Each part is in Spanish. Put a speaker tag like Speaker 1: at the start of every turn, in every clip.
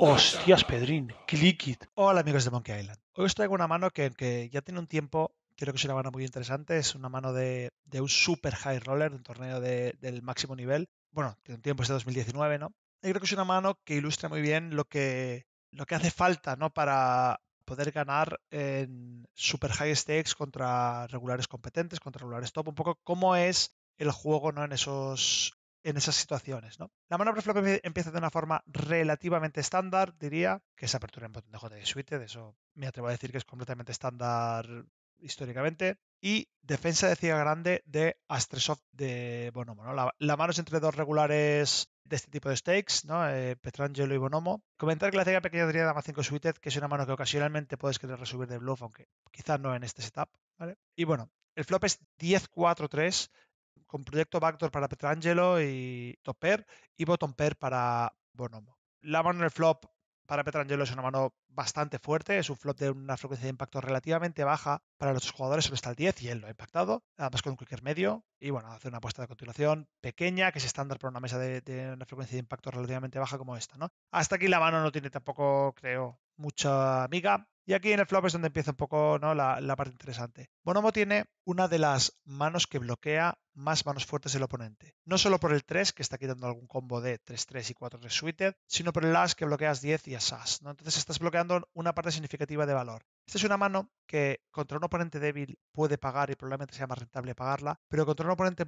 Speaker 1: Hostias, Pedrín, Clickit. Hola amigos de Monkey Island. Hoy os traigo una mano que, que ya tiene un tiempo, creo que es una mano muy interesante, es una mano de, un super high roller, de un torneo de, del máximo nivel. Bueno, tiene un tiempo, es de 2019, ¿no? Y creo que es una mano que ilustra muy bien lo que, lo que hace falta, ¿no? Para, poder ganar en super high stakes contra regulares competentes, contra regulares top, un poco cómo es el juego ¿no? en esos en esas situaciones. ¿no? La mano preflop empieza de una forma relativamente estándar, diría, que es apertura en botón de J de suite, de eso me atrevo a decir que es completamente estándar históricamente. Y defensa de ciega grande de Astresoft de Bonomo. La, mano es entre dos regulares de este tipo de stakes, ¿no? Eh, Petrangelo y Bonomo. Comentar que la ciega pequeña diría Dama 5 Suited, que es una mano que ocasionalmente puedes querer resubir de bluff, aunque quizás no en este setup. Y bueno, el flop es 10-4-3, con Proyecto Backdoor para Petrangelo y Topper y Bottom Pair para Bonomo. La mano en el flop para Petrangelo es una mano bastante fuerte, es un flop de una frecuencia de impacto relativamente baja para los jugadores, solo está el 10 y él lo ha impactado, además con un clicker medio y bueno, hace una apuesta de continuación pequeña que es estándar para una mesa de, una frecuencia de impacto relativamente baja como esta, ¿no? Hasta aquí la mano no tiene tampoco, creo, mucha amiga, y aquí en el flop es donde empieza un poco ¿no? la, parte interesante. Bonomo tiene una de las manos que bloquea más manos fuertes del oponente. No solo por el 3, que está quitando algún combo de 3-3 y 4-3 suited, sino por el as que bloqueas 10 y as ¿no? Entonces estás bloqueando una parte significativa de valor. Esta es una mano que contra un oponente débil puede pagar y probablemente sea más rentable pagarla, pero contra un oponente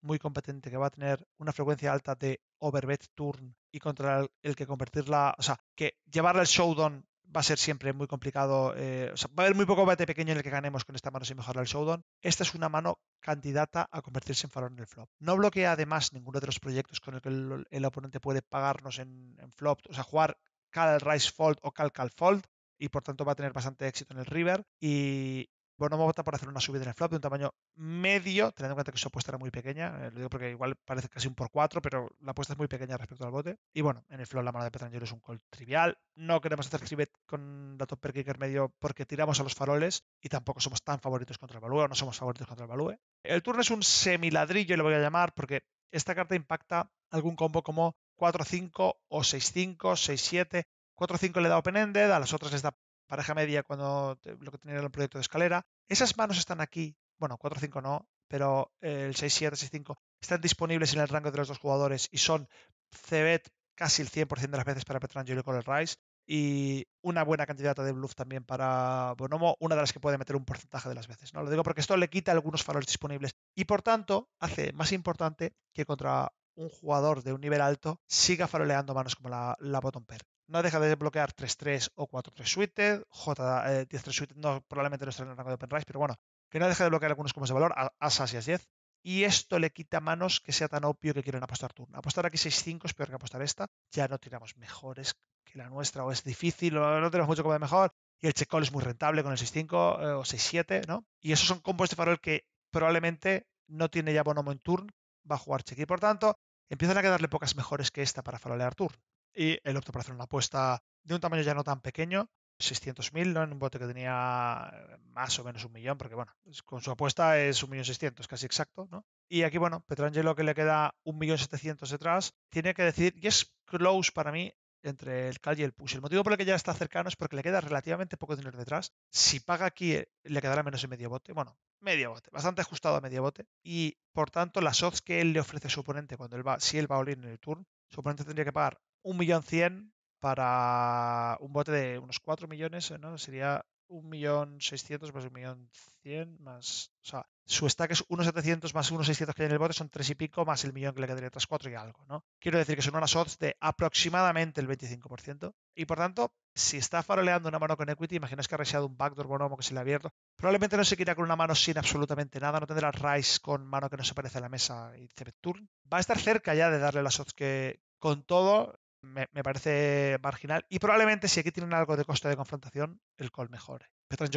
Speaker 1: muy, competente que va a tener una frecuencia alta de overbet turn y contra el, que convertirla, o sea, que llevarla el showdown va a ser siempre muy complicado. Eh, o sea, va a haber muy poco bate pequeño en el que ganemos con esta mano sin mejorar el showdown. Esta es una mano candidata a convertirse en farol en el flop. No bloquea además ninguno de los proyectos con el que el, oponente puede pagarnos en, flop, o sea, jugar Cal Rise Fold o Cal Cal Fold. Y por tanto va a tener bastante éxito en el river. Y, bueno, vamos a vota por hacer una subida en el flop de un tamaño medio, teniendo en cuenta que su apuesta era muy pequeña. Eh, lo digo porque igual parece casi un por 4, pero la apuesta es muy pequeña respecto al bote. Y bueno, en el flop la mano de Petrañero es un call trivial. No queremos hacer cribet con la top per kicker medio porque tiramos a los faroles y tampoco somos tan favoritos contra el balúe o no somos favoritos contra el balúe. El turno es un semiladrillo, lo voy a llamar, porque esta carta impacta algún combo como 4-5 o 6-5, 6-7. 4-5 le da open-ended, a las otras les da pareja media cuando lo que tenía el proyecto de escalera. Esas manos están aquí, bueno, 4 5 no, pero el 6 7 6 5 están disponibles en el rango de los dos jugadores y son Cebet casi el 100% de las veces para Petrangelo y Color Rice y una buena cantidad de bluff también para Bonomo, una de las que puede meter un porcentaje de las veces. ¿no? Lo digo porque esto le quita algunos faroles disponibles y por tanto hace más importante que contra un jugador de un nivel alto siga faroleando manos como la, la bottom pair no deja de desbloquear 3.3 o 4.3 suited, J10.3 suited probablemente no estará en el rango de open rise, pero bueno, que no deja de bloquear algunos combos de valor, asas y as 10 y esto le quita manos que sea tan obvio que quieren apostar turn. Apostar aquí 6-5 es peor que apostar esta, ya no tiramos mejores que la nuestra, o es difícil, o no tenemos mucho como de mejor, y el check-call es muy rentable con el 6-5 eh, o 6-7, ¿no? Y esos son combos de este farol que probablemente no tiene ya bonomo en turn, va a jugar check, y por tanto empiezan a quedarle pocas mejores que esta para farolear turn y él optó por hacer una apuesta de un tamaño ya no tan pequeño, 600.000, ¿no? En un bote que tenía eh, más o menos un millón, porque bueno, con su apuesta es un millón 600, casi exacto, ¿no? Y aquí, bueno, Petrangelo que le queda un millón 700 detrás, tiene que decidir, y es close para mí, entre el call y el push. El motivo por el que ya está cercano es porque le queda relativamente poco dinero detrás. Si paga aquí, eh, le quedará menos de medio bote. Bueno, medio bote, bastante ajustado a medio bote. Y por tanto, las odds que él le ofrece a su oponente cuando él va, si él va a olir en el turn, su oponente tendría que pagar 1.100.000 para un bote de unos 4 millones, eh, ¿no? Sería 1.600.000 más 1.100.000 más... O sea, su stack es setecientos más seiscientos que hay en el bote, son 3 y pico, más el millón que le quedaría tras 4 y algo, ¿no? Quiero decir que son unas odds de aproximadamente el 25%. Y por tanto, si está faroleando una mano con equity, imaginas que ha reseado un backdoor bonomo que se le ha abierto, probablemente no se quiera con una mano sin absolutamente nada, no tendrá rise con mano que no se parece a la mesa y turn. Va a estar cerca ya de darle las odds que, con todo, me, parece marginal. Y probablemente si aquí tienen algo de coste de confrontación, el call mejore.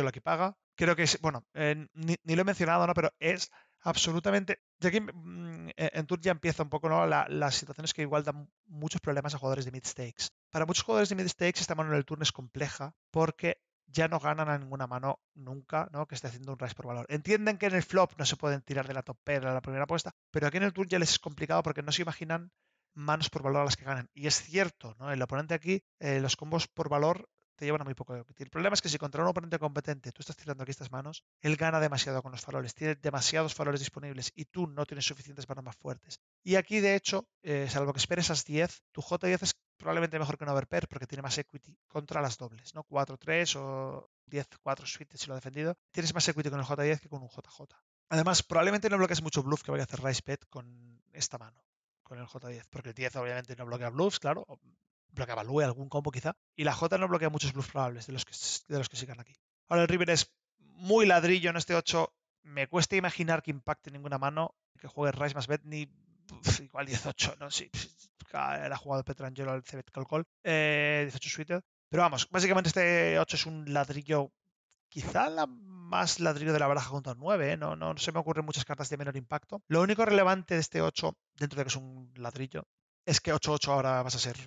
Speaker 1: lo que paga. Creo que es, bueno, eh, ni, lo he mencionado, ¿no? Pero es absolutamente. ya aquí mm, e, en, Tour ya empieza un poco, ¿no? las situaciones que igual dan muchos problemas a jugadores de mid-stakes. Para muchos jugadores de mid-stakes, esta mano en el turno es compleja porque ya no ganan a ninguna mano nunca, ¿no? Que esté haciendo un raise por valor. Entienden que en el flop no se pueden tirar de la topera a la primera apuesta, pero aquí en el tour ya les es complicado porque no se imaginan manos por valor a las que ganan. Y es cierto, ¿no? El oponente aquí, eh, los combos por valor te llevan a muy poco. equity El problema es que si contra un oponente competente tú estás tirando aquí estas manos, él gana demasiado con los faroles, tiene demasiados faroles disponibles y tú no tienes suficientes manos más fuertes. Y aquí, de hecho, eh, salvo que esperes esas 10, tu J10 es probablemente mejor que un overpair porque tiene más equity contra las dobles, ¿no? 4-3 o 10-4 suites si lo ha defendido. Tienes más equity con el J10 que con un JJ. Además, probablemente no bloques mucho bluff que vaya a hacer Rice Pet con esta mano con el J10, porque el 10 obviamente no bloquea blues, claro, bloquea value, algún combo quizá, y la J no bloquea muchos bluffs probables de los que, de los que sigan aquí. Ahora el River es muy ladrillo en este 8, me cuesta imaginar que impacte ninguna mano, que juegue Rice más Bet ni igual 18, no sé, sí, ha jugado Petrangelo al Cebet Calcol, eh, 18 suited, pero vamos, básicamente este 8 es un ladrillo, quizá la más ladrillo de la baraja junto al 9, no, no, no se me ocurren muchas cartas de menor impacto. Lo único relevante de este 8 dentro de que es un ladrillo, es que 8-8 ahora vas a ser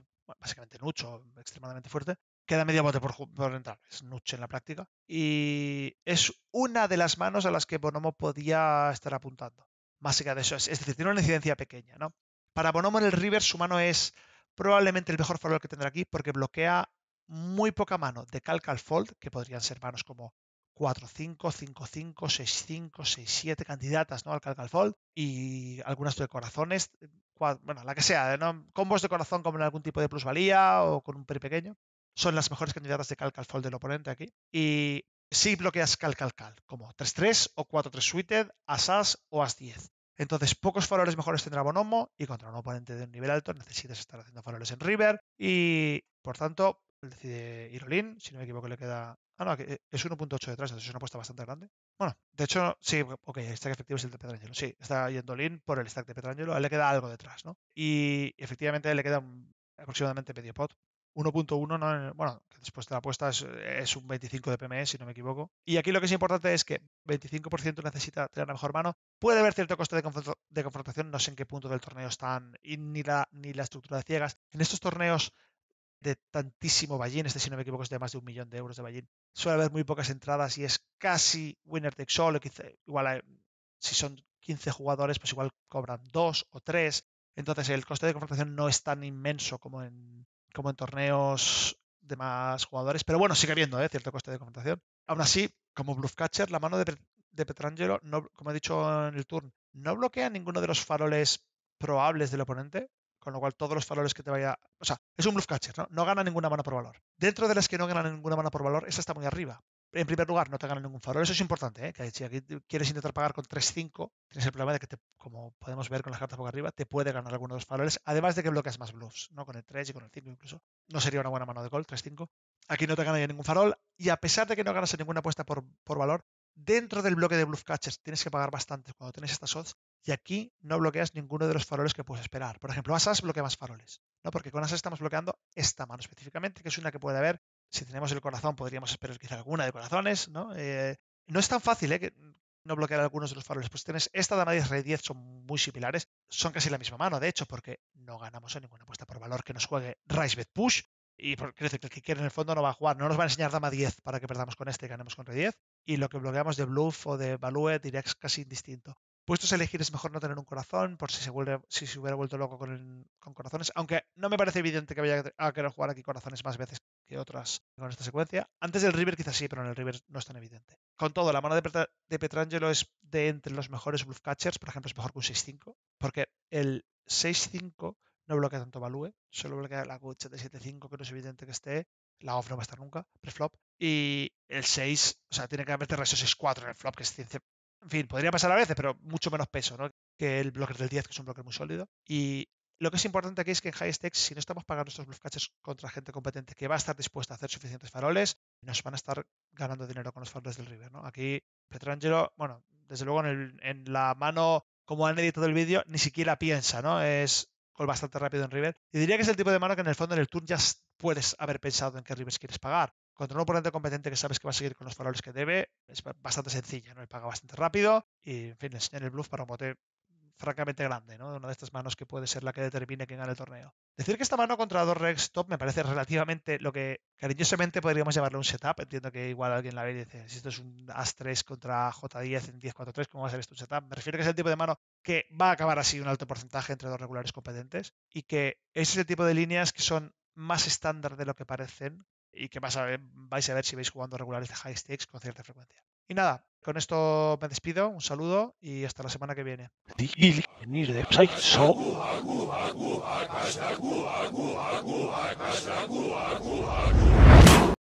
Speaker 1: básicamente Nucho, extremadamente fuerte. Queda media bote por, entrar, es Nucho en la práctica. Y es una de las manos a las que Bonomo podía estar apuntando. Más allá de eso, es, decir, tiene una incidencia pequeña, ¿no? Para Bonomo en el River, su mano es probablemente el mejor farol que tendrá aquí porque bloquea muy poca mano de calca fold, que podrían ser manos como 4, 5, 5, 5, 6, 5, 6, 7 candidatas ¿no? al Calcalfold y algunas de corazones, bueno, la que sea, ¿eh? ¿no? combos de corazón Como en algún tipo de plusvalía o con un peri pequeño. Son las mejores candidatas de Calcalfold del oponente aquí. Y si bloqueas cal como 3-3 o 4-3 suited, As-As o As-10. Entonces, pocos faroles mejores tendrá Bonomo y contra un oponente de un nivel alto necesitas estar haciendo faroles en River y, por tanto, decide Irolin si no me equivoco le queda Ah, no, eh, es 1.8 detrás, entonces es una apuesta bastante grande. Bueno, de hecho, sí, ok, el stack efectivo es el de Petrangelo. Sí, está yendo Lin por el stack de Petrangelo, a él le queda algo detrás, ¿no? Y efectivamente le queda aproximadamente medio pot. 1.1, bueno, después de la apuesta es, un 25 de PME, si no me equivoco. Y aquí lo que es importante es que 25% necesita tener la mejor mano. Puede haber cierto coste de, confrontación, no sé en qué punto del torneo están, ni la estructura de ciegas. En estos torneos de tantísimo Ballín. Este, si no me equivoco, es de más de un millón de euros de Ballín. Suele haber muy pocas entradas y es casi winner takes all. Igual, eh, si son 15 jugadores, pues igual cobran 2 o 3. Entonces, el coste de confrontación no es tan inmenso como en, como en torneos de más jugadores. Pero bueno, sigue habiendo eh, cierto coste de confrontación. Aún así, como bluff catcher, la mano de, Petrangelo, como he dicho en el turn, no bloquea ninguno de los faroles probables del oponente, con lo cual, todos los faroles que te vaya. O sea, es un bluff catcher, ¿no? No gana ninguna mano por valor. Dentro de las que no ganan ninguna mano por valor, esta está muy arriba. En primer lugar, no te gana ningún farol. Eso es importante, ¿eh? Que si aquí quieres intentar pagar con 3-5, tienes el problema de que, como podemos ver con las cartas por arriba, te puede ganar alguno de los faroles. además de que bloqueas más bluffs, ¿no? Con el 3 y con el 5 incluso. No sería una buena mano de gol, 3-5. Aquí no te gana ningún farol y a pesar de que no ganas ninguna apuesta por, por valor, Dentro del bloque de bluff catchers tienes que pagar bastante cuando tienes estas odds y aquí no bloqueas ninguno de los faroles que puedes esperar. Por ejemplo, Asas bloquea más faroles, ¿no? Porque con Asas estamos bloqueando esta mano específicamente, que es una que puede haber. Si tenemos el corazón, podríamos esperar quizá alguna de corazones, ¿no? Eh, no es tan fácil, ¿eh? Que no bloquear algunos de los faroles. Pues tienes esta dama 10, rey 10, son muy similares. Son casi la misma mano, de hecho, porque no ganamos en ninguna apuesta por valor que nos juegue rise Bet Push y porque el que quiere en el fondo no va a jugar. No nos va a enseñar dama 10 para que perdamos con este y ganemos con rey 10. Y lo que bloqueamos de bluff o de value diría que es casi indistinto. Puestos a elegir es mejor no tener un corazón por si se, vuelve, si se hubiera vuelto loco con, corazones. Aunque no me parece evidente que vaya a querer jugar aquí corazones más veces que otras con esta secuencia. Antes del River quizás sí, pero en el River no es tan evidente. Con todo, la mano de, de Petrangelo es de entre los mejores bluff catchers. Por ejemplo, es mejor que un 6-5. Porque el 6-5 no bloquea tanto Value, solo bloquea la q de 7.5, que no es evidente que esté, la off no va a estar nunca, preflop, y el 6, o sea, tiene que meter ratio 6-4 en el flop, que es ciencia. En fin, podría pasar a veces, pero mucho menos peso, ¿no? Que el bloque del 10, que es un bloque muy sólido. Y lo que es importante aquí es que en high stakes, si no estamos pagando estos bluff contra gente competente que va a estar dispuesta a hacer suficientes faroles, nos van a estar ganando dinero con los faroles del river, ¿no? Aquí, Petrangelo, bueno, desde luego en, en la mano, como han editado el vídeo, ni siquiera piensa, ¿no? Es bastante rápido en River. Y diría que es el tipo de mano que en el fondo en el turn ya puedes haber pensado en qué Rivers quieres pagar. Contra un oponente competente que sabes que va a seguir con los valores que debe, es bastante sencilla, ¿no? Y paga bastante rápido. Y en fin, enseñar el bluff para un bote francamente grande, ¿no? Una de estas manos que puede ser la que determine quién gana el torneo. Decir que esta mano contra dos Rex top me parece relativamente lo que cariñosamente podríamos llamarle un setup. Entiendo que igual alguien la ve y dice, si esto es un a 3 contra J10 en 10-4-3, ¿cómo va a ser esto un setup? Me refiero que es el tipo de mano que va a acabar así un alto porcentaje entre dos regulares competentes y que es ese tipo de líneas que son más estándar de lo que parecen, y que vais a ver si vais jugando regulares de high stakes con cierta frecuencia. Y nada, con esto me despido, un saludo y hasta la semana que viene.